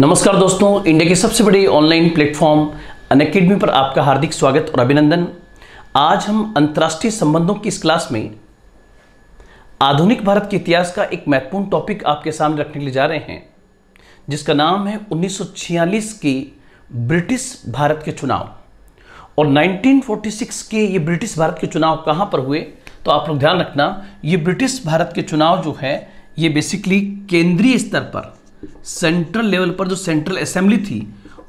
नमस्कार दोस्तों इंडिया के सबसे बड़े ऑनलाइन प्लेटफॉर्म अन अकेडमी पर आपका हार्दिक स्वागत और अभिनंदन आज हम अंतर्राष्ट्रीय संबंधों की इस क्लास में आधुनिक भारत के इतिहास का एक महत्वपूर्ण टॉपिक आपके सामने रखने के लिए जा रहे हैं जिसका नाम है 1946 के ब्रिटिश भारत के चुनाव और 1946 के ये ब्रिटिश भारत के चुनाव कहाँ पर हुए तो आप लोग ध्यान रखना ये ब्रिटिश भारत के चुनाव जो है ये बेसिकली केंद्रीय स्तर पर सेंट्रल लेवल पर जो सेंट्रल असेंबली थी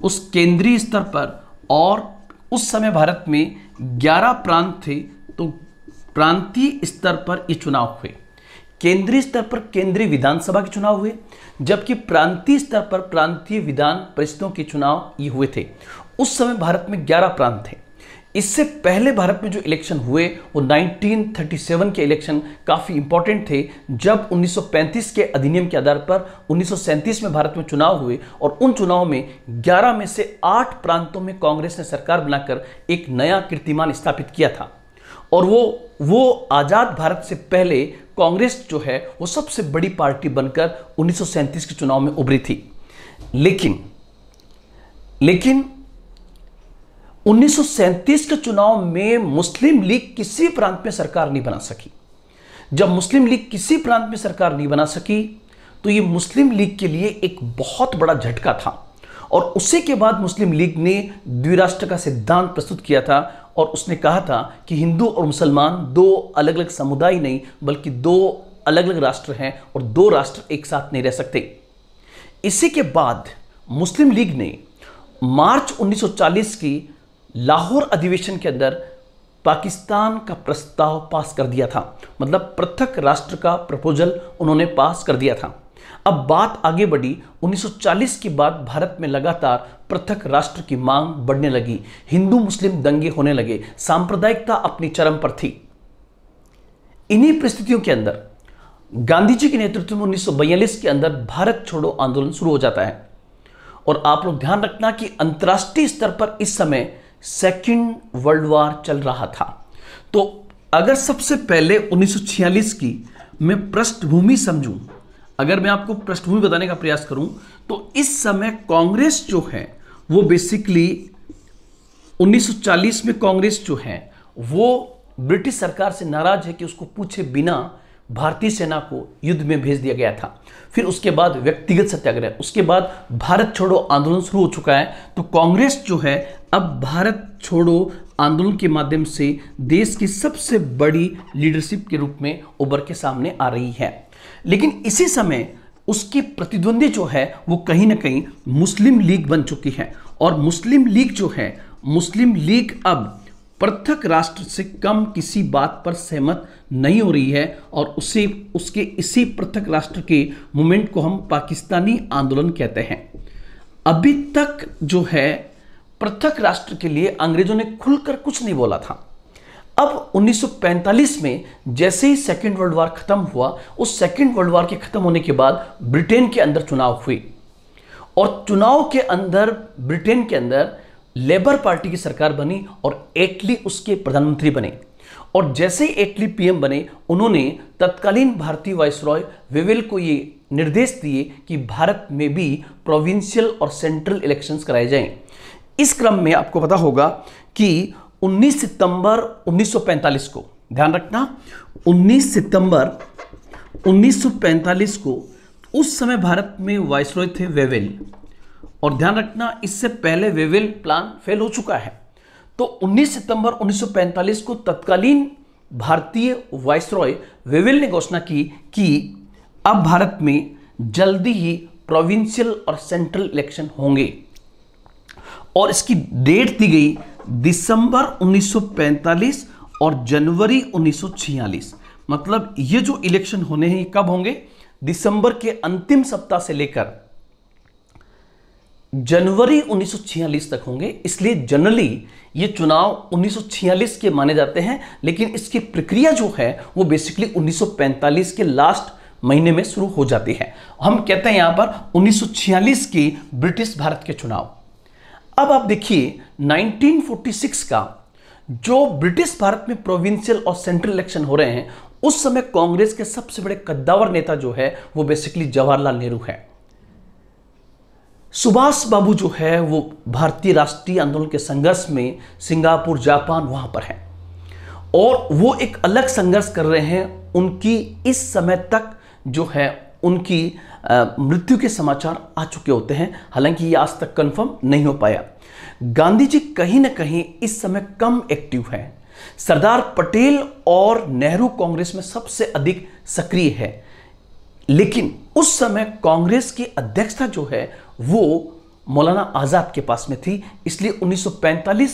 उस केंद्रीय स्तर पर और उस समय भारत में 11 प्रांत थे तो प्रांतीय स्तर पर ये चुनाव हुए केंद्रीय स्तर पर केंद्रीय विधानसभा के चुनाव हुए जबकि प्रांतीय स्तर पर प्रांतीय विधान परिषदों के चुनाव ये हुए थे उस समय भारत में 11 प्रांत थे इससे पहले भारत में जो इलेक्शन हुए वो 1937 के इलेक्शन काफ़ी इंपॉर्टेंट थे जब 1935 के अधिनियम के आधार पर 1937 में भारत में चुनाव हुए और उन चुनाव में 11 में से 8 प्रांतों में कांग्रेस ने सरकार बनाकर एक नया कीर्तिमान स्थापित किया था और वो वो आज़ाद भारत से पहले कांग्रेस जो है वो सबसे बड़ी पार्टी बनकर उन्नीस के चुनाव में उभरी थी लेकिन लेकिन उन्नीस के चुनाव में मुस्लिम लीग किसी प्रांत में सरकार नहीं बना सकी जब मुस्लिम लीग किसी प्रांत में सरकार नहीं बना सकी तो ये मुस्लिम लीग के लिए एक बहुत बड़ा झटका था और उसी के बाद मुस्लिम लीग ने द्विराष्ट्र का सिद्धांत प्रस्तुत किया था और उसने कहा था कि हिंदू और मुसलमान दो अलग अलग समुदाय नहीं बल्कि दो अलग अलग राष्ट्र हैं और दो राष्ट्र एक साथ नहीं रह सकते इसी के बाद मुस्लिम लीग ने मार्च 1940 की लाहौर अधिवेशन के अंदर पाकिस्तान का प्रस्ताव पास कर दिया था मतलब पृथक राष्ट्र का प्रपोजल उन्होंने पास कर दिया था अब बात आगे बढ़ी 1940 के बाद भारत में लगातार पृथक राष्ट्र की मांग बढ़ने लगी हिंदू मुस्लिम दंगे होने लगे सांप्रदायिकता अपनी चरम पर थी इन्हीं परिस्थितियों के अंदर गांधी जी के नेतृत्व में उन्नीस के अंदर भारत छोड़ो आंदोलन शुरू हो जाता है और आप लोग ध्यान रखना कि अंतर्राष्ट्रीय स्तर पर इस समय सेकेंड वर्ल्ड वार चल रहा था तो अगर सबसे पहले 1946 की मैं पृष्ठभूमि समझूं अगर मैं आपको पृष्ठभूमि बताने का प्रयास करूं तो इस समय कांग्रेस जो है वो बेसिकली 1940 में कांग्रेस जो है वो ब्रिटिश सरकार से नाराज है कि उसको पूछे बिना भारतीय सेना को युद्ध में भेज दिया गया था फिर उसके बाद व्यक्तिगत सत्याग्रह उसके बाद भारत छोड़ो आंदोलन शुरू हो चुका है तो कांग्रेस जो है अब भारत छोड़ो आंदोलन के माध्यम से देश की सबसे बड़ी लीडरशिप के रूप में उभर के सामने आ रही है लेकिन इसी समय उसके प्रतिद्वंदी जो है वो कहीं ना कहीं मुस्लिम लीग बन चुकी है और मुस्लिम लीग जो है मुस्लिम लीग अब पृथक राष्ट्र से कम किसी बात पर सहमत नहीं हो रही है और उसे उसके इसी पृथक राष्ट्र के मूवमेंट को हम पाकिस्तानी आंदोलन कहते हैं अभी तक जो है पृथक राष्ट्र के लिए अंग्रेजों ने खुलकर कुछ नहीं बोला था अब 1945 में जैसे ही सेकेंड वर्ल्ड वार खत्म हुआ उस सेकेंड वर्ल्ड वार के खत्म होने के बाद ब्रिटेन के अंदर चुनाव हुए और चुनाव के अंदर ब्रिटेन के अंदर लेबर पार्टी की सरकार बनी और एटली उसके प्रधानमंत्री बने और जैसे ही एटली पीएम बने उन्होंने तत्कालीन भारतीय वायसरॉय विवेल को ये निर्देश दिए कि भारत में भी प्रोविंशियल और सेंट्रल इलेक्शंस कराए जाएं इस क्रम में आपको पता होगा कि 19 सितंबर 1945 को ध्यान रखना 19 सितंबर 1945 को उस समय भारत में वायसरॉय थे वेवेल और ध्यान रखना इससे पहले वेवेल प्लान फेल हो चुका है तो 19 सितंबर 1945 को तत्कालीन भारतीय वायसरॉय वेविल ने घोषणा की कि अब भारत में जल्दी ही प्रोविंशियल और सेंट्रल इलेक्शन होंगे और इसकी डेट दी गई दिसंबर 1945 और जनवरी 1946 मतलब ये जो इलेक्शन होने हैं कब होंगे दिसंबर के अंतिम सप्ताह से लेकर जनवरी 1946 तक होंगे इसलिए जनरली ये चुनाव 1946 के माने जाते हैं लेकिन इसकी प्रक्रिया जो है वो बेसिकली 1945 के लास्ट महीने में शुरू हो जाती है हम कहते हैं यहां पर 1946 की ब्रिटिश भारत के चुनाव अब आप देखिए 1946 का जो ब्रिटिश भारत में प्रोविंशियल और सेंट्रल इलेक्शन हो रहे हैं उस समय कांग्रेस के सबसे बड़े कद्दावर नेता जो है वो बेसिकली जवाहरलाल नेहरू है सुभाष बाबू जो है वो भारतीय राष्ट्रीय आंदोलन के संघर्ष में सिंगापुर जापान वहां पर हैं और वो एक अलग संघर्ष कर रहे हैं उनकी इस समय तक जो है उनकी मृत्यु के समाचार आ चुके होते हैं हालांकि ये आज तक कंफर्म नहीं हो पाया गांधी जी कहीं ना कहीं इस समय कम एक्टिव हैं सरदार पटेल और नेहरू कांग्रेस में सबसे अधिक सक्रिय है लेकिन उस समय कांग्रेस की अध्यक्षता जो है वो मौलाना आज़ाद के पास में थी इसलिए 1945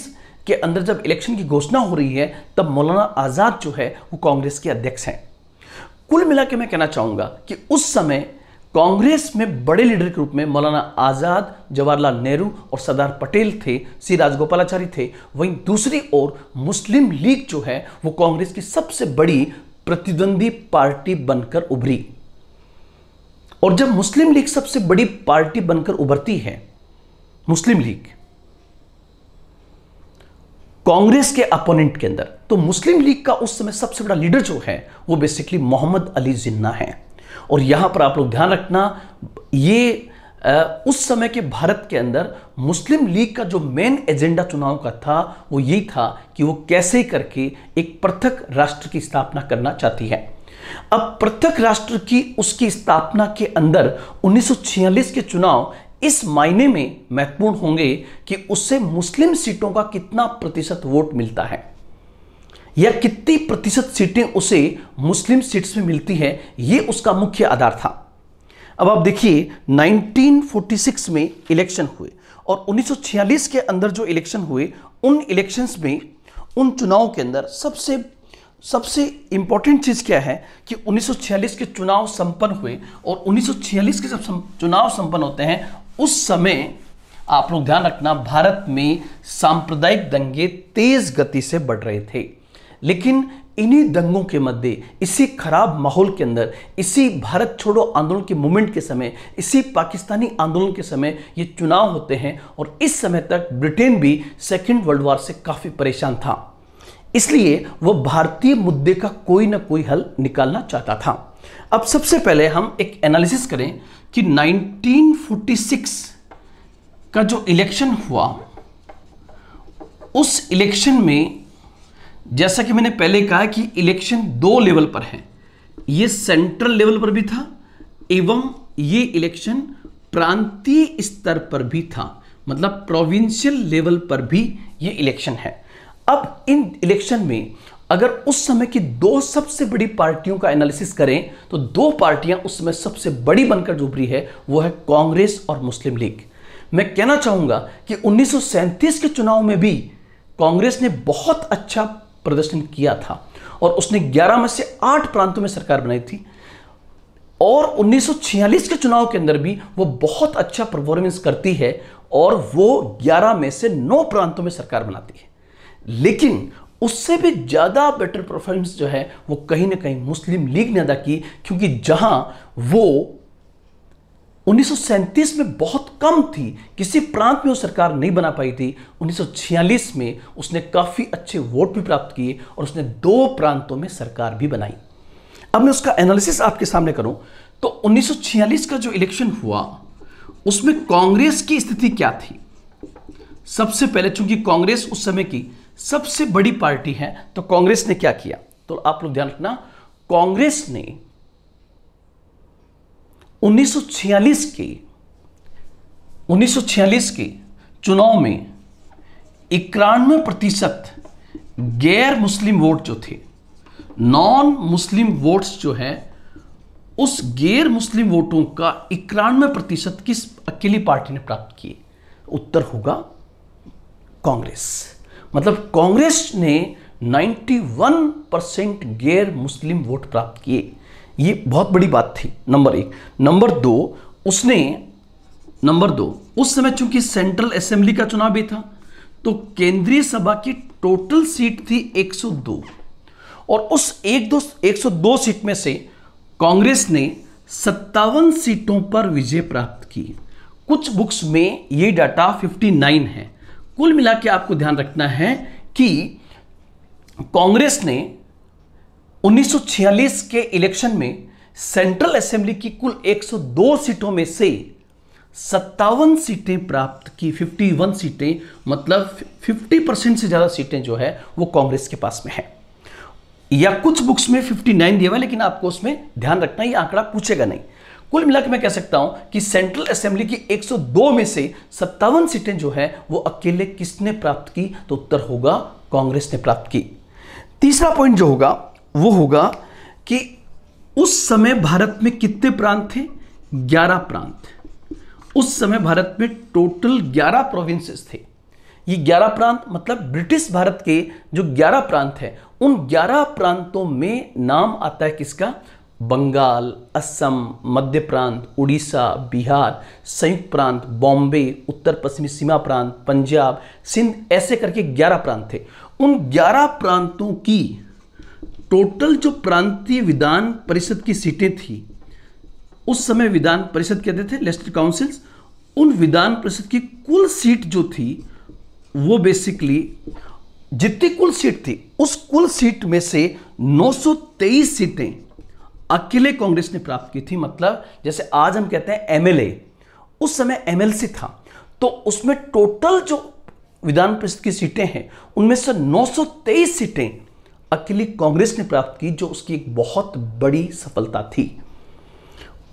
के अंदर जब इलेक्शन की घोषणा हो रही है तब मौलाना आज़ाद जो है वो कांग्रेस के अध्यक्ष हैं कुल मिला के मैं कहना चाहूँगा कि उस समय कांग्रेस में बड़े लीडर के रूप में मौलाना आज़ाद जवाहरलाल नेहरू और सरदार पटेल थे सी राजगोपालाचारी थे वहीं दूसरी ओर मुस्लिम लीग जो है वो कांग्रेस की सबसे बड़ी प्रतिद्वंदी पार्टी बनकर उभरी और जब मुस्लिम लीग सबसे बड़ी पार्टी बनकर उभरती है मुस्लिम लीग कांग्रेस के अपोनेंट के अंदर तो मुस्लिम लीग का उस समय सबसे बड़ा लीडर जो है वो बेसिकली मोहम्मद अली जिन्ना है और यहां पर आप लोग ध्यान रखना ये आ, उस समय के भारत के अंदर मुस्लिम लीग का जो मेन एजेंडा चुनाव का था वो यही था कि वो कैसे करके एक पृथक राष्ट्र की स्थापना करना चाहती है अब पृथक राष्ट्र की उसकी स्थापना के अंदर 1946 के चुनाव इस मायने में महत्वपूर्ण होंगे कि उससे मुस्लिम सीटों का कितना प्रतिशत वोट मिलता है या कितनी प्रतिशत सीटें उसे मुस्लिम सीट्स में मिलती है यह उसका मुख्य आधार था अब आप देखिए 1946 में इलेक्शन हुए और 1946 के अंदर जो इलेक्शन हुए उन इलेक्शंस में उन चुनाव के अंदर सबसे सबसे इंपॉर्टेंट चीज़ क्या है कि 1946 के चुनाव संपन्न हुए और 1946 के जब चुनाव संपन्न होते हैं उस समय आप लोग ध्यान रखना भारत में सांप्रदायिक दंगे तेज गति से बढ़ रहे थे लेकिन इन्हीं दंगों के मध्य इसी खराब माहौल के अंदर इसी भारत छोड़ो आंदोलन के मूवमेंट के समय इसी पाकिस्तानी आंदोलन के समय ये चुनाव होते हैं और इस समय तक ब्रिटेन भी सेकेंड वर्ल्ड वॉर से काफ़ी परेशान था इसलिए वह भारतीय मुद्दे का कोई ना कोई हल निकालना चाहता था अब सबसे पहले हम एक एनालिसिस करें कि 1946 का जो इलेक्शन हुआ उस इलेक्शन में जैसा कि मैंने पहले कहा कि इलेक्शन दो लेवल पर है ये सेंट्रल लेवल पर भी था एवं ये इलेक्शन प्रांतीय स्तर पर भी था मतलब प्रोविंशियल लेवल पर भी ये इलेक्शन है अब इन इलेक्शन में अगर उस समय की दो सबसे बड़ी पार्टियों का एनालिसिस करें तो दो पार्टियां उस समय सबसे बड़ी बनकर उभरी है वो है कांग्रेस और मुस्लिम लीग मैं कहना चाहूंगा कि उन्नीस के चुनाव में भी कांग्रेस ने बहुत अच्छा प्रदर्शन किया था और उसने 11 में से 8 प्रांतों में सरकार बनाई थी और 1946 के चुनाव के अंदर भी वो बहुत अच्छा परफॉर्मेंस करती है और वो 11 में से 9 प्रांतों में सरकार बनाती है लेकिन उससे भी ज़्यादा बेटर परफॉर्मेंस जो है वो कहीं ना कहीं मुस्लिम लीग ने अदा की क्योंकि जहां वो उन्नीस में बहुत कम थी किसी प्रांत में वो सरकार नहीं बना पाई थी 1946 में उसने काफ़ी अच्छे वोट भी प्राप्त किए और उसने दो प्रांतों में सरकार भी बनाई अब मैं उसका एनालिसिस आपके सामने करूं तो 1946 का जो इलेक्शन हुआ उसमें कांग्रेस की स्थिति क्या थी सबसे पहले चूंकि कांग्रेस उस समय की सबसे बड़ी पार्टी है तो कांग्रेस ने क्या किया तो आप लोग ध्यान रखना कांग्रेस ने 1946 के 1946 के चुनाव में इक्यानवे प्रतिशत गैर मुस्लिम वोट जो थे नॉन मुस्लिम वोट्स जो है उस गैर मुस्लिम वोटों का इक्यानवे प्रतिशत किस अकेली पार्टी ने प्राप्त किए उत्तर होगा कांग्रेस मतलब कांग्रेस ने 91 परसेंट गैर मुस्लिम वोट प्राप्त किए ये बहुत बड़ी बात थी नंबर एक नंबर दो उसने नंबर दो उस समय चूंकि सेंट्रल असेंबली का चुनाव भी था तो केंद्रीय सभा की टोटल सीट थी 102 और उस एक दो 102 सीट में से कांग्रेस ने सत्तावन सीटों पर विजय प्राप्त की कुछ बुक्स में ये डाटा 59 है कुल मिला के आपको ध्यान रखना है कि कांग्रेस ने 1946 के इलेक्शन में सेंट्रल असेंबली की कुल 102 सीटों में से सत्तावन सीटें प्राप्त की 51 सीटें मतलब 50 परसेंट से ज़्यादा सीटें जो है वो कांग्रेस के पास में है या कुछ बुक्स में 59 दिया हुआ है लेकिन आपको उसमें ध्यान रखना ये आंकड़ा पूछेगा नहीं कुल मिलाकर मैं कह सकता हूं कि सेंट्रल असेंबली की 102 में से सत्तावन सीटें जो है वो अकेले किसने प्राप्त की तो उत्तर होगा कांग्रेस ने प्राप्त की तीसरा पॉइंट जो होगा वो होगा कि उस समय भारत में कितने प्रांत थे 11 प्रांत उस समय भारत में टोटल 11 प्रोविंसेस थे ये 11 प्रांत मतलब ब्रिटिश भारत के जो 11 प्रांत है उन 11 प्रांतों में नाम आता है किसका बंगाल असम मध्य प्रांत उड़ीसा बिहार संयुक्त प्रांत बॉम्बे उत्तर पश्चिमी सीमा प्रांत पंजाब सिंध ऐसे करके 11 प्रांत थे उन 11 प्रांतों की टोटल जो प्रांतीय विधान परिषद की सीटें थी उस समय विधान परिषद कहते थे लेस्टर काउंसिल्स उन विधान परिषद की कुल सीट जो थी वो बेसिकली जितनी कुल सीट थी उस कुल सीट में से 923 सीटें अकेले कांग्रेस ने प्राप्त की थी मतलब जैसे आज हम कहते हैं एमएलए उस समय एमएलसी था तो उसमें टोटल जो विधान परिषद की सीटें हैं उनमें से 923 सीटें अकेली कांग्रेस ने प्राप्त की जो उसकी एक बहुत बड़ी सफलता थी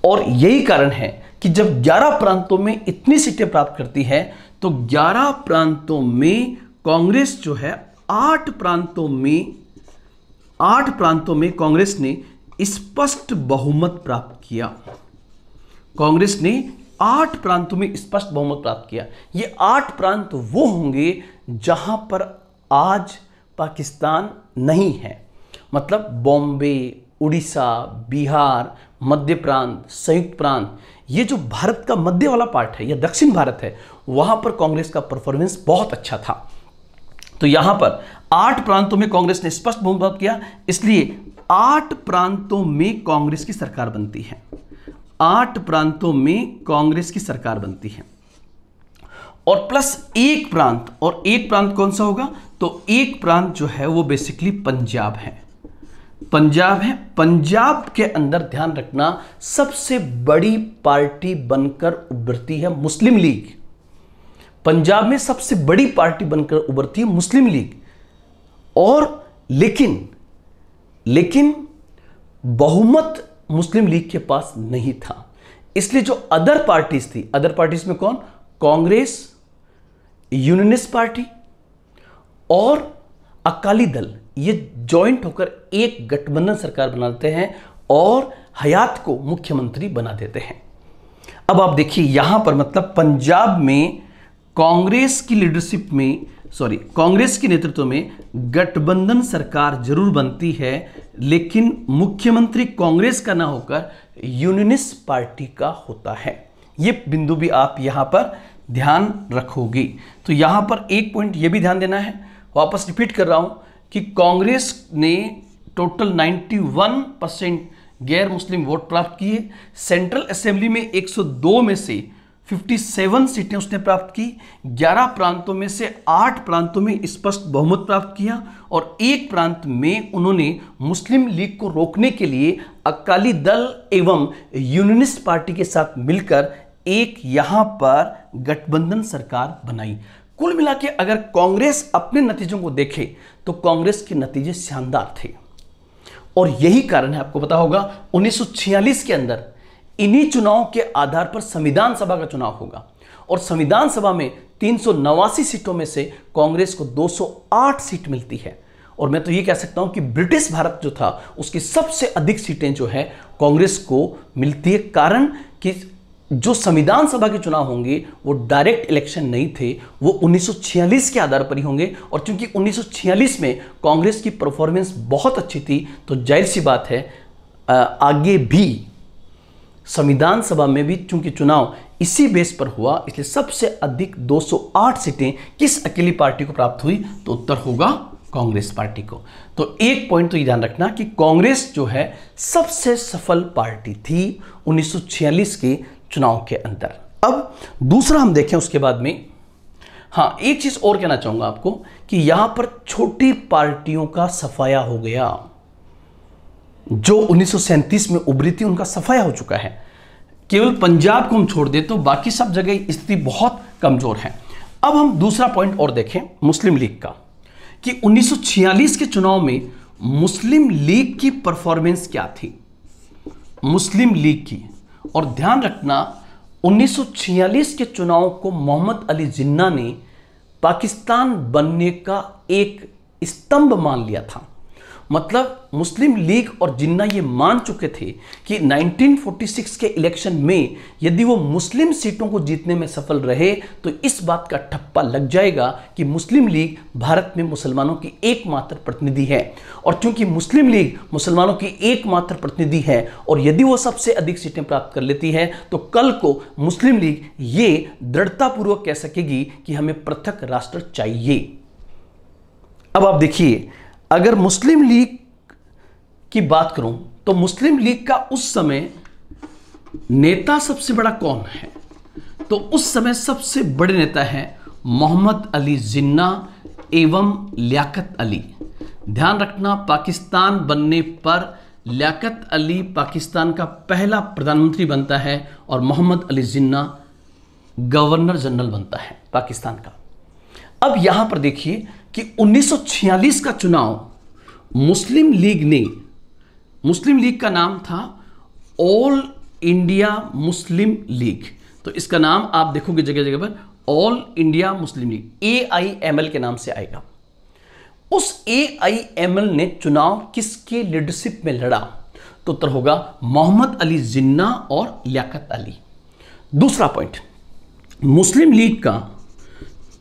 और यही कारण है कि जब 11 प्रांतों में इतनी सीटें प्राप्त करती है तो 11 प्रांतों में कांग्रेस जो है आठ प्रांतों में आठ प्रांतों में कांग्रेस ने स्पष्ट बहुमत प्राप्त किया कांग्रेस ने आठ प्रांतों में स्पष्ट बहुमत प्राप्त किया ये आठ प्रांत वो होंगे जहां पर आज पाकिस्तान नहीं है मतलब बॉम्बे उड़ीसा बिहार मध्य प्रांत संयुक्त प्रांत ये जो भारत का मध्य वाला पार्ट है या दक्षिण भारत है वहां पर कांग्रेस का परफॉर्मेंस बहुत अच्छा था तो यहां पर आठ प्रांतों में कांग्रेस ने स्पष्ट बहुमत किया इसलिए आठ प्रांतों में कांग्रेस की सरकार बनती है आठ प्रांतों में कांग्रेस की सरकार बनती है और प्लस एक प्रांत और एक प्रांत कौन सा होगा तो एक प्रांत जो है वो बेसिकली पंजाब है पंजाब है पंजाब के अंदर ध्यान रखना सबसे बड़ी पार्टी बनकर उभरती है मुस्लिम लीग पंजाब में सबसे बड़ी पार्टी बनकर उभरती है मुस्लिम लीग और लेकिन लेकिन बहुमत मुस्लिम लीग के पास नहीं था इसलिए जो अदर पार्टीज थी अदर पार्टीज में कौन कांग्रेस यूनियनिस्ट पार्टी और अकाली दल ये जॉइंट होकर एक गठबंधन सरकार बनाते हैं और हयात को मुख्यमंत्री बना देते हैं अब आप देखिए यहां पर मतलब पंजाब में कांग्रेस की लीडरशिप में सॉरी कांग्रेस के नेतृत्व में गठबंधन सरकार जरूर बनती है लेकिन मुख्यमंत्री कांग्रेस का ना होकर यूनिस्ट पार्टी का होता है ये बिंदु भी आप यहाँ पर ध्यान रखोगे तो यहां पर एक पॉइंट ये भी ध्यान देना है वापस रिपीट कर रहा हूँ कि कांग्रेस ने टोटल 91 परसेंट गैर मुस्लिम वोट प्राप्त किए सेंट्रल असेंबली में 102 में से 57 सीटें उसने प्राप्त की 11 प्रांतों में से 8 प्रांतों में स्पष्ट बहुमत प्राप्त किया और एक प्रांत में उन्होंने मुस्लिम लीग को रोकने के लिए अकाली दल एवं यूनियनिस्ट पार्टी के साथ मिलकर एक यहां पर गठबंधन सरकार बनाई कुल मिला के अगर कांग्रेस अपने नतीजों को देखे तो कांग्रेस के नतीजे शानदार थे और यही कारण है आपको पता होगा 1946 के अंदर इन्हीं चुनाव के आधार पर संविधान सभा का चुनाव होगा और संविधान सभा में तीन सीटों में से कांग्रेस को 208 सीट मिलती है और मैं तो ये कह सकता हूं कि ब्रिटिश भारत जो था उसकी सबसे अधिक सीटें जो है कांग्रेस को मिलती है कारण कि जो संविधान सभा के चुनाव होंगे वो डायरेक्ट इलेक्शन नहीं थे वो 1946 के आधार पर ही होंगे और चूंकि 1946 में कांग्रेस की परफॉर्मेंस बहुत अच्छी थी तो जाहिर सी बात है आगे भी संविधान सभा में भी चूंकि चुनाव इसी बेस पर हुआ इसलिए सबसे अधिक 208 सीटें किस अकेली पार्टी को प्राप्त हुई तो उत्तर होगा कांग्रेस पार्टी को तो एक पॉइंट तो ये ध्यान रखना कि कांग्रेस जो है सबसे सफल पार्टी थी उन्नीस के चुनाव के अंदर अब दूसरा हम देखें उसके बाद में हाँ एक चीज़ और कहना चाहूंगा आपको कि यहां पर छोटी पार्टियों का सफाया हो गया जो उन्नीस में उभरी थी उनका सफाया हो चुका है केवल पंजाब को हम छोड़ दें तो बाकी सब जगह स्थिति बहुत कमज़ोर है अब हम दूसरा पॉइंट और देखें मुस्लिम लीग का कि 1946 के चुनाव में मुस्लिम लीग की परफॉर्मेंस क्या थी मुस्लिम लीग की और ध्यान रखना 1946 के चुनाव को मोहम्मद अली जिन्ना ने पाकिस्तान बनने का एक स्तंभ मान लिया था मतलब मुस्लिम लीग और जिन्ना ये मान चुके थे कि 1946 के इलेक्शन में यदि वो मुस्लिम सीटों को जीतने में सफल रहे तो इस बात का ठप्पा लग जाएगा कि मुस्लिम लीग भारत में मुसलमानों की एकमात्र प्रतिनिधि है और चूंकि मुस्लिम लीग मुसलमानों की एकमात्र प्रतिनिधि है और यदि वो सबसे अधिक सीटें प्राप्त कर लेती है तो कल को मुस्लिम लीग ये दृढ़तापूर्वक कह सकेगी कि हमें पृथक राष्ट्र चाहिए अब आप देखिए अगर मुस्लिम लीग की बात करूं तो मुस्लिम लीग का उस समय नेता सबसे बड़ा कौन है तो उस समय सबसे बड़े नेता हैं मोहम्मद अली जिन्ना एवं लियाकत अली ध्यान रखना पाकिस्तान बनने पर लियाकत अली पाकिस्तान का पहला प्रधानमंत्री बनता है और मोहम्मद अली जिन्ना गवर्नर जनरल बनता है पाकिस्तान का अब यहां पर देखिए कि 1946 का चुनाव मुस्लिम लीग ने मुस्लिम लीग का नाम था ऑल इंडिया मुस्लिम लीग तो इसका नाम आप देखोगे जगह जगह पर All India Muslim League A I M L के नाम से आएगा उस ए आई एम एल ने चुनाव किसके लीडरशिप में लड़ा तो उत्तर होगा मोहम्मद अली जिन्ना और लियाकत अली दूसरा पॉइंट मुस्लिम लीग का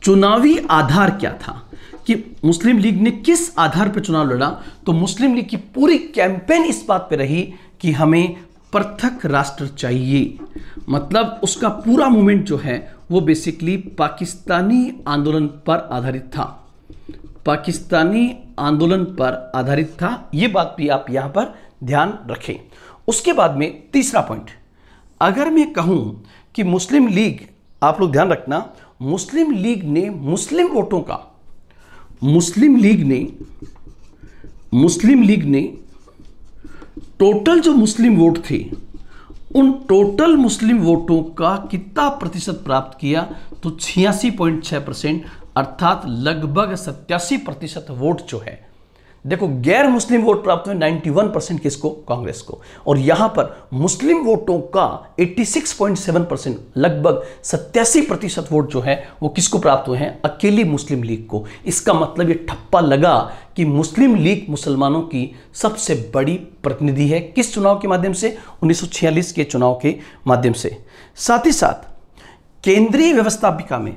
चुनावी आधार क्या था कि मुस्लिम लीग ने किस आधार पर चुनाव लड़ा तो मुस्लिम लीग की पूरी कैंपेन इस बात पर रही कि हमें पृथक राष्ट्र चाहिए मतलब उसका पूरा मूवमेंट जो है वो बेसिकली पाकिस्तानी आंदोलन पर आधारित था पाकिस्तानी आंदोलन पर आधारित था ये बात भी आप यहाँ पर ध्यान रखें उसके बाद में तीसरा पॉइंट अगर मैं कहूँ कि मुस्लिम लीग आप लोग ध्यान रखना मुस्लिम लीग ने मुस्लिम वोटों का मुस्लिम लीग ने मुस्लिम लीग ने टोटल जो मुस्लिम वोट थे उन टोटल मुस्लिम वोटों का कितना प्रतिशत प्राप्त किया तो छियासी पॉइंट छह परसेंट अर्थात लगभग सत्यासी प्रतिशत वोट जो है देखो गैर मुस्लिम वोट प्राप्त हुए 91 परसेंट किसको कांग्रेस को और यहां पर मुस्लिम वोटों का 86.7 परसेंट लगभग सत्यासी प्रतिशत वोट जो है वो किसको प्राप्त हुए हैं अकेली मुस्लिम लीग को इसका मतलब ये ठप्पा लगा कि मुस्लिम लीग मुसलमानों की सबसे बड़ी प्रतिनिधि है किस चुनाव के माध्यम से उन्नीस के चुनाव के माध्यम से साथ ही साथ केंद्रीय व्यवस्थापिका में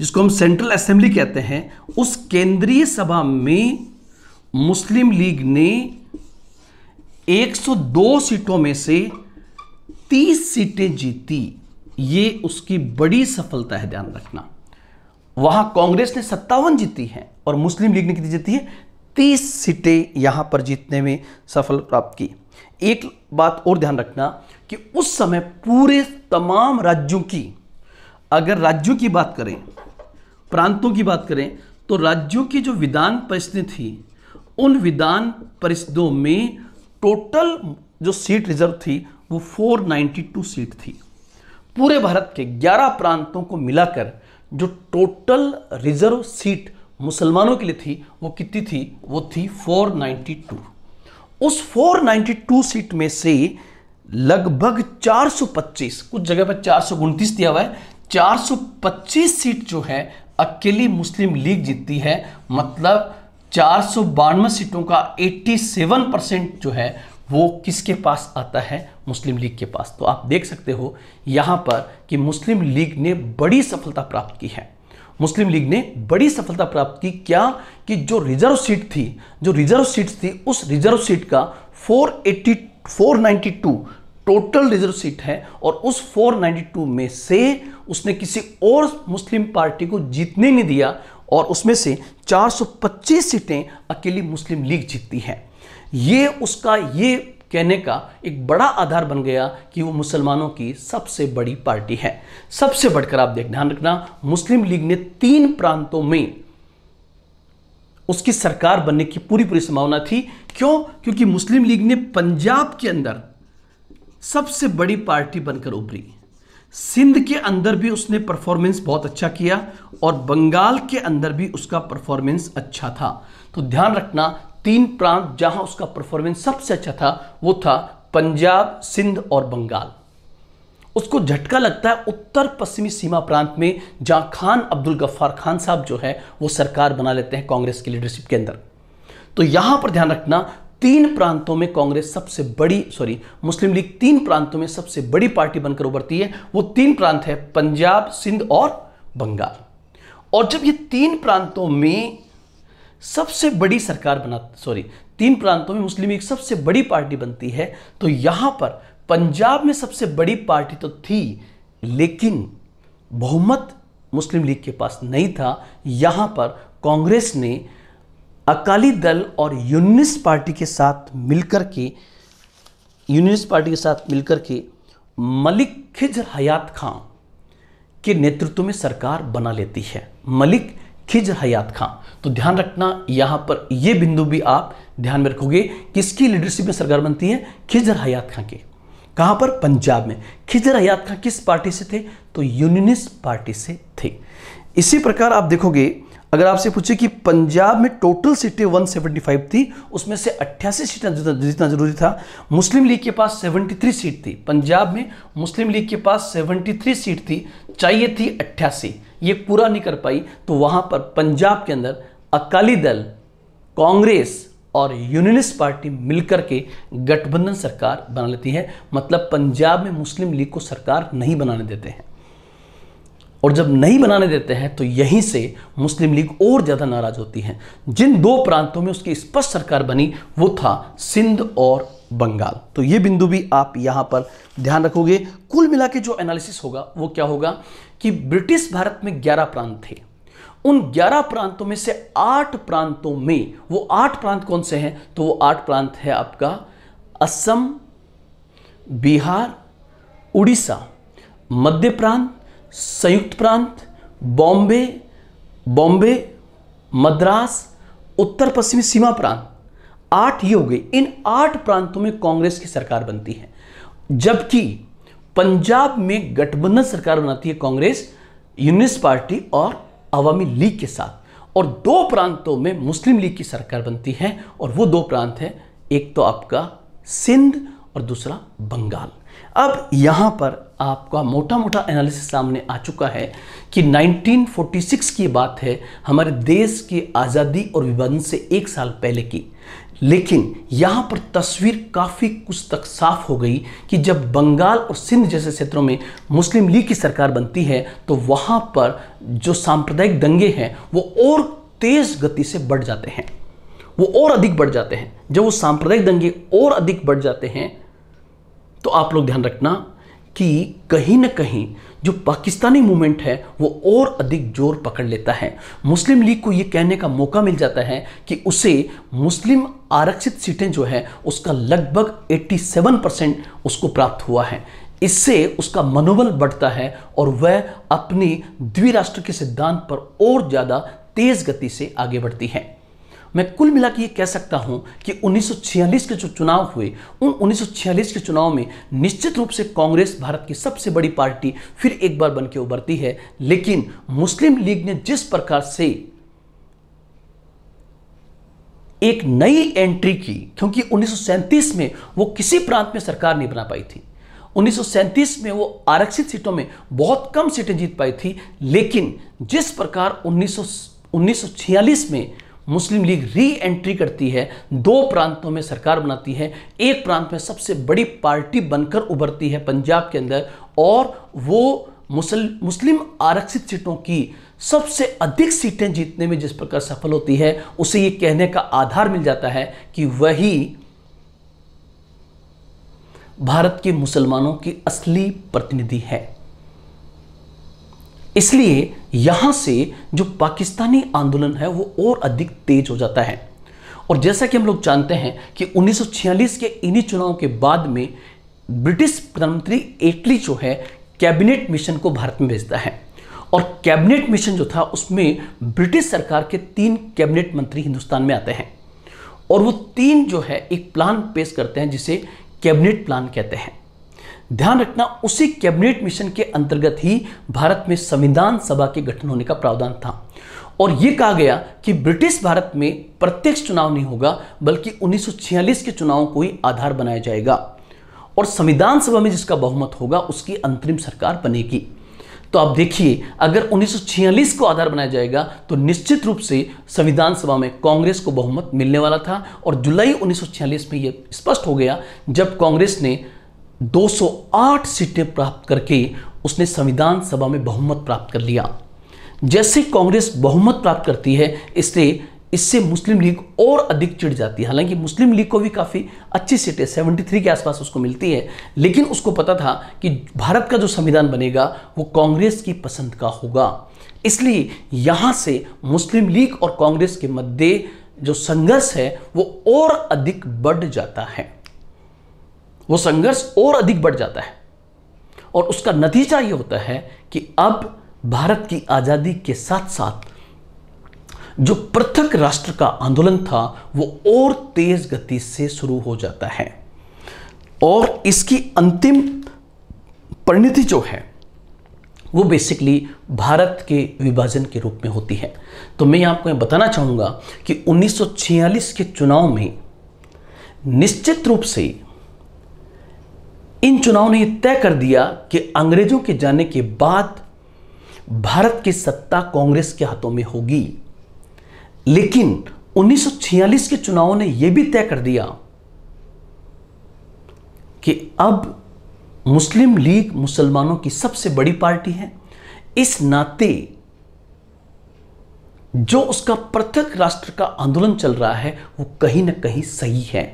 जिसको हम सेंट्रल असेंबली कहते हैं उस केंद्रीय सभा में मुस्लिम लीग ने 102 सीटों में से 30 सीटें जीती ये उसकी बड़ी सफलता है ध्यान रखना वहां कांग्रेस ने सत्तावन जीती है और मुस्लिम लीग ने कितनी जीती है 30 सीटें यहां पर जीतने में सफल प्राप्त की एक बात और ध्यान रखना कि उस समय पूरे तमाम राज्यों की अगर राज्यों की बात करें प्रांतों की बात करें तो राज्यों की जो विधान परिषद थी उन विधान परिषदों में टोटल जो सीट रिजर्व थी वो 492 सीट थी पूरे भारत के 11 प्रांतों को मिलाकर जो टोटल रिजर्व सीट मुसलमानों के लिए थी वो कितनी थी वो थी 492 उस 492 सीट में से लगभग 425 कुछ जगह पर चार दिया हुआ है 425 सीट जो है अकेली मुस्लिम लीग जीतती है मतलब चार सीटों का 87 परसेंट जो है वो किसके पास आता है मुस्लिम लीग के पास तो आप देख सकते हो यहाँ पर कि मुस्लिम लीग ने बड़ी सफलता प्राप्त की है मुस्लिम लीग ने बड़ी सफलता प्राप्त की क्या कि जो रिजर्व सीट थी जो रिजर्व सीट थी उस रिजर्व सीट का 480 492 टोटल रिजर्व सीट है और उस 492 में से उसने किसी और मुस्लिम पार्टी को जीतने नहीं दिया और उसमें से 425 सीटें अकेली मुस्लिम लीग जीतती है ये उसका ये कहने का एक बड़ा आधार बन गया कि वो मुसलमानों की सबसे बड़ी पार्टी है सबसे बढ़कर आप देख ध्यान रखना मुस्लिम लीग ने तीन प्रांतों में उसकी सरकार बनने की पूरी पूरी संभावना थी क्यों क्योंकि मुस्लिम लीग ने पंजाब के अंदर सबसे बड़ी पार्टी बनकर उभरी सिंध के अंदर भी उसने परफॉर्मेंस बहुत अच्छा किया और बंगाल के अंदर भी उसका परफॉर्मेंस अच्छा था तो ध्यान रखना तीन प्रांत जहां उसका परफॉर्मेंस सबसे अच्छा था वो था पंजाब सिंध और बंगाल उसको झटका लगता है उत्तर पश्चिमी सीमा प्रांत में जहां खान अब्दुल गफ्फार खान साहब जो है वो सरकार बना लेते हैं कांग्रेस की लीडरशिप के अंदर तो यहां पर ध्यान रखना तीन प्रांतों में कांग्रेस सबसे बड़ी सॉरी मुस्लिम लीग तीन प्रांतों में सबसे बड़ी पार्टी बनकर उभरती है वो तीन प्रांत है पंजाब सिंध और बंगाल और जब ये तीन प्रांतों में सबसे बड़ी सरकार बना सॉरी तीन प्रांतों में मुस्लिम लीग सबसे बड़ी पार्टी बनती है तो यहां पर पंजाब में सबसे बड़ी पार्टी तो थी लेकिन बहुमत मुस्लिम लीग के पास नहीं था यहां पर कांग्रेस ने अकाली दल और यूनिस्ट पार्टी के साथ मिलकर के यूनिस्ट पार्टी के साथ मिलकर के मलिक खिजर हयात खां के नेतृत्व में सरकार बना लेती है मलिक खिजर हयात खां तो ध्यान रखना यहां पर यह बिंदु भी आप ध्यान में रखोगे किसकी लीडरशिप में सरकार बनती है खिजर हयात खां के कहां पर पंजाब में खिजर हयात खां किस पार्टी से थे तो यूनिस्ट पार्टी से थे इसी प्रकार आप देखोगे अगर आपसे पूछे कि पंजाब में टोटल सीटें वन थी उसमें से अट्ठासी सीटें जीतना जरूरी था मुस्लिम लीग के पास 73 सीट थी पंजाब में मुस्लिम लीग के पास 73 सीट थी चाहिए थी अट्ठासी ये पूरा नहीं कर पाई तो वहाँ पर पंजाब के अंदर अकाली दल कांग्रेस और यूनियनिस्ट पार्टी मिलकर के गठबंधन सरकार बना लेती है मतलब पंजाब में मुस्लिम लीग को सरकार नहीं बनाने देते हैं और जब नहीं बनाने देते हैं तो यहीं से मुस्लिम लीग और ज़्यादा नाराज़ होती है जिन दो प्रांतों में उसकी स्पष्ट सरकार बनी वो था सिंध और बंगाल तो ये बिंदु भी आप यहाँ पर ध्यान रखोगे कुल मिला के जो एनालिसिस होगा वो क्या होगा कि ब्रिटिश भारत में ग्यारह प्रांत थे उन 11 प्रांतों में से आठ प्रांतों में वो आठ प्रांत कौन से हैं तो वो आठ प्रांत है आपका असम बिहार उड़ीसा मध्य प्रांत संयुक्त प्रांत बॉम्बे बॉम्बे मद्रास उत्तर पश्चिमी सीमा प्रांत आठ ये हो गए इन आठ प्रांतों में कांग्रेस की सरकार बनती है जबकि पंजाब में गठबंधन सरकार बनाती है कांग्रेस यूनिस्ट पार्टी और अवामी लीग के साथ और दो प्रांतों में मुस्लिम लीग की सरकार बनती है और वो दो प्रांत हैं एक तो आपका सिंध और दूसरा बंगाल अब यहाँ पर आपका मोटा मोटा एनालिसिस सामने आ चुका है कि 1946 की बात है हमारे देश की आज़ादी और विभाजन से एक साल पहले की लेकिन यहाँ पर तस्वीर काफ़ी कुछ तक साफ हो गई कि जब बंगाल और सिंध जैसे क्षेत्रों में मुस्लिम लीग की सरकार बनती है तो वहाँ पर जो सांप्रदायिक दंगे हैं वो और तेज़ गति से बढ़ जाते हैं वो और अधिक बढ़ जाते हैं जब वो सांप्रदायिक दंगे और अधिक बढ़ जाते हैं तो आप लोग ध्यान रखना कि कहीं ना कहीं जो पाकिस्तानी मूवमेंट है वो और अधिक जोर पकड़ लेता है मुस्लिम लीग को ये कहने का मौका मिल जाता है कि उसे मुस्लिम आरक्षित सीटें जो है उसका लगभग 87 परसेंट उसको प्राप्त हुआ है इससे उसका मनोबल बढ़ता है और वह अपनी द्विराष्ट्र के सिद्धांत पर और ज़्यादा तेज़ गति से आगे बढ़ती है मैं कुल मिला ये कह सकता हूं कि 1946 के जो चुनाव हुए उन 1946 के चुनाव में निश्चित रूप से कांग्रेस भारत की सबसे बड़ी पार्टी फिर एक बार बनकर उभरती है लेकिन मुस्लिम लीग ने जिस प्रकार से एक नई एंट्री की क्योंकि उन्नीस में वो किसी प्रांत में सरकार नहीं बना पाई थी उन्नीस में वो आरक्षित सीटों में बहुत कम सीटें जीत पाई थी लेकिन जिस प्रकार उन्नीस 1946 में मुस्लिम लीग री एंट्री करती है दो प्रांतों में सरकार बनाती है एक प्रांत में सबसे बड़ी पार्टी बनकर उभरती है पंजाब के अंदर और वो मुसल मुस्लिम आरक्षित सीटों की सबसे अधिक सीटें जीतने में जिस प्रकार सफल होती है उसे ये कहने का आधार मिल जाता है कि वही भारत के मुसलमानों की असली प्रतिनिधि है इसलिए यहाँ से जो पाकिस्तानी आंदोलन है वो और अधिक तेज हो जाता है और जैसा कि हम लोग जानते हैं कि 1946 के इन्हीं चुनाव के बाद में ब्रिटिश प्रधानमंत्री एटली जो है कैबिनेट मिशन को भारत में भेजता है और कैबिनेट मिशन जो था उसमें ब्रिटिश सरकार के तीन कैबिनेट मंत्री हिंदुस्तान में आते हैं और वो तीन जो है एक प्लान पेश करते हैं जिसे कैबिनेट प्लान कहते हैं ध्यान रखना उसी कैबिनेट मिशन के अंतर्गत ही भारत में संविधान सभा के गठन होने का प्रावधान था और यह कहा गया कि ब्रिटिश भारत में प्रत्यक्ष चुनाव नहीं होगा बल्कि 1946 के चुनावों को ही आधार बनाया जाएगा और संविधान सभा में जिसका बहुमत होगा उसकी अंतरिम सरकार बनेगी तो आप देखिए अगर 1946 को आधार बनाया जाएगा तो निश्चित रूप से संविधान सभा में कांग्रेस को बहुमत मिलने वाला था और जुलाई 1946 में यह स्पष्ट हो गया जब कांग्रेस ने 208 सीटें प्राप्त करके उसने संविधान सभा में बहुमत प्राप्त कर लिया जैसे कांग्रेस बहुमत प्राप्त करती है इसलिए इससे मुस्लिम लीग और अधिक चिढ़ जाती है हालांकि मुस्लिम लीग को भी काफ़ी अच्छी सीटें 73 के आसपास उसको मिलती है लेकिन उसको पता था कि भारत का जो संविधान बनेगा वो कांग्रेस की पसंद का होगा इसलिए यहाँ से मुस्लिम लीग और कांग्रेस के मध्य जो संघर्ष है वो और अधिक बढ़ जाता है वो संघर्ष और अधिक बढ़ जाता है और उसका नतीजा ये होता है कि अब भारत की आज़ादी के साथ साथ जो पृथक राष्ट्र का आंदोलन था वो और तेज गति से शुरू हो जाता है और इसकी अंतिम परिणति जो है वो बेसिकली भारत के विभाजन के रूप में होती है तो मैं आपको यह बताना चाहूंगा कि 1946 के चुनाव में निश्चित रूप से इन चुनाव ने तय कर दिया कि अंग्रेजों के जाने के बाद भारत की सत्ता कांग्रेस के हाथों में होगी लेकिन 1946 के चुनाव ने यह भी तय कर दिया कि अब मुस्लिम लीग मुसलमानों की सबसे बड़ी पार्टी है इस नाते जो उसका पृथक राष्ट्र का आंदोलन चल रहा है वो कहीं ना कहीं सही है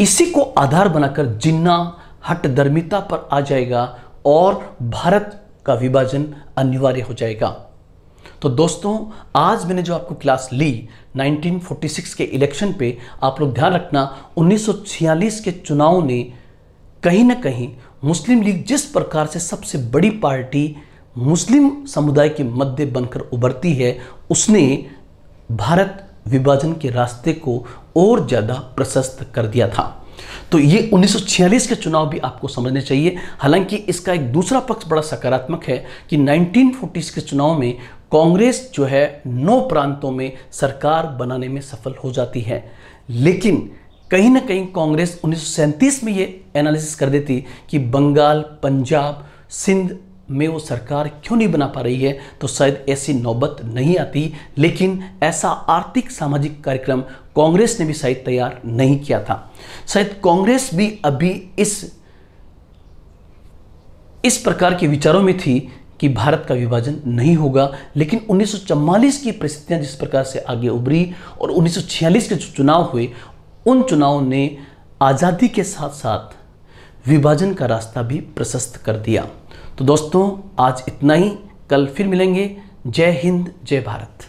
इसी को आधार बनाकर जिन्ना हट धर्मिता पर आ जाएगा और भारत का विभाजन अनिवार्य हो जाएगा तो दोस्तों आज मैंने जो आपको क्लास ली 1946 के इलेक्शन पे आप लोग ध्यान रखना 1946 के चुनाव ने कहीं ना कहीं मुस्लिम लीग जिस प्रकार से सबसे बड़ी पार्टी मुस्लिम समुदाय के मध्य बनकर उभरती है उसने भारत विभाजन के रास्ते को और ज़्यादा प्रशस्त कर दिया था तो ये 1946 के चुनाव भी आपको समझने चाहिए हालांकि इसका एक दूसरा पक्ष बड़ा सकारात्मक है कि 1940 के चुनाव में कांग्रेस जो है नौ प्रांतों में सरकार बनाने में सफल हो जाती है लेकिन कहीं ना कहीं कांग्रेस उन्नीस में ये एनालिसिस कर देती कि बंगाल पंजाब सिंध में वो सरकार क्यों नहीं बना पा रही है तो शायद ऐसी नौबत नहीं आती लेकिन ऐसा आर्थिक सामाजिक कार्यक्रम कांग्रेस ने भी शायद तैयार नहीं किया था शायद कांग्रेस भी अभी इस इस प्रकार के विचारों में थी कि भारत का विभाजन नहीं होगा लेकिन 1944 की परिस्थितियां जिस प्रकार से आगे उभरी और 1946 के जो चुनाव हुए उन चुनावों ने आज़ादी के साथ साथ विभाजन का रास्ता भी प्रशस्त कर दिया तो दोस्तों आज इतना ही कल फिर मिलेंगे जय हिंद जय भारत